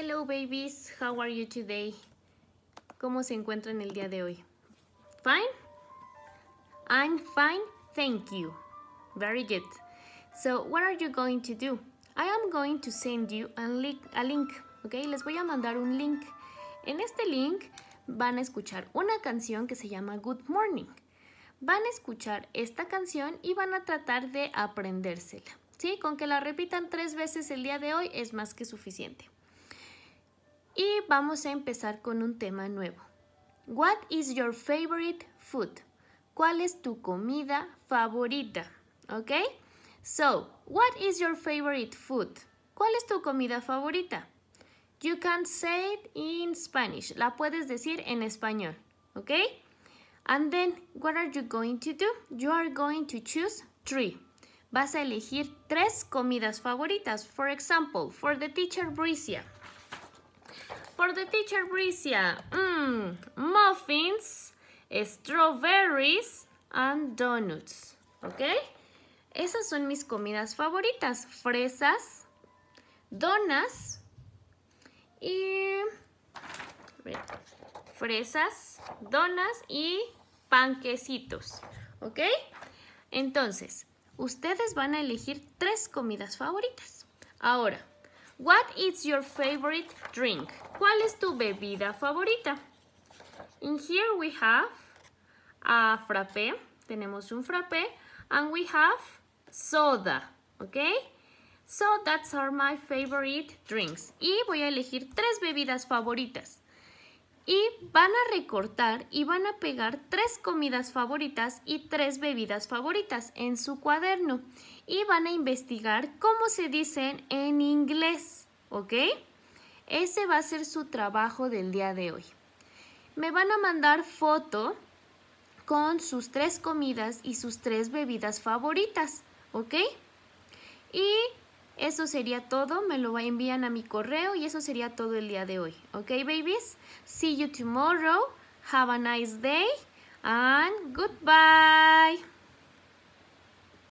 Hello babies, how are you today? ¿Cómo se encuentran el día de hoy? Fine? I'm fine, thank you. Very good. So, what are you going to do? I am going to send you a link, a link, ¿ok? Les voy a mandar un link. En este link van a escuchar una canción que se llama Good Morning. Van a escuchar esta canción y van a tratar de aprendérsela. ¿Sí? Con que la repitan tres veces el día de hoy es más que suficiente. Y vamos a empezar con un tema nuevo. What is your favorite food? ¿Cuál es tu comida favorita? ¿Ok? So, what is your favorite food? ¿Cuál es tu comida favorita? You can say it in Spanish. La puedes decir en español. ¿Ok? And then, what are you going to do? You are going to choose three. Vas a elegir tres comidas favoritas. For example, for the teacher Bricia por The Teacher Bricia. Mm, muffins, strawberries and donuts. ¿Ok? Esas son mis comidas favoritas. Fresas, donas y... Fresas, donas y panquecitos. ¿Ok? Entonces, ustedes van a elegir tres comidas favoritas. Ahora, What is your favorite drink? ¿Cuál es tu bebida favorita? In here we have a frappé. Tenemos un frappé. And we have soda. ¿ok? So that's are my favorite drinks. Y voy a elegir tres bebidas favoritas y van a recortar y van a pegar tres comidas favoritas y tres bebidas favoritas en su cuaderno y van a investigar cómo se dicen en inglés, ¿ok? Ese va a ser su trabajo del día de hoy. Me van a mandar foto con sus tres comidas y sus tres bebidas favoritas, ¿ok? Y eso sería todo, me lo envían a mi correo y eso sería todo el día de hoy. ¿Ok, babies? See you tomorrow. Have a nice day and goodbye.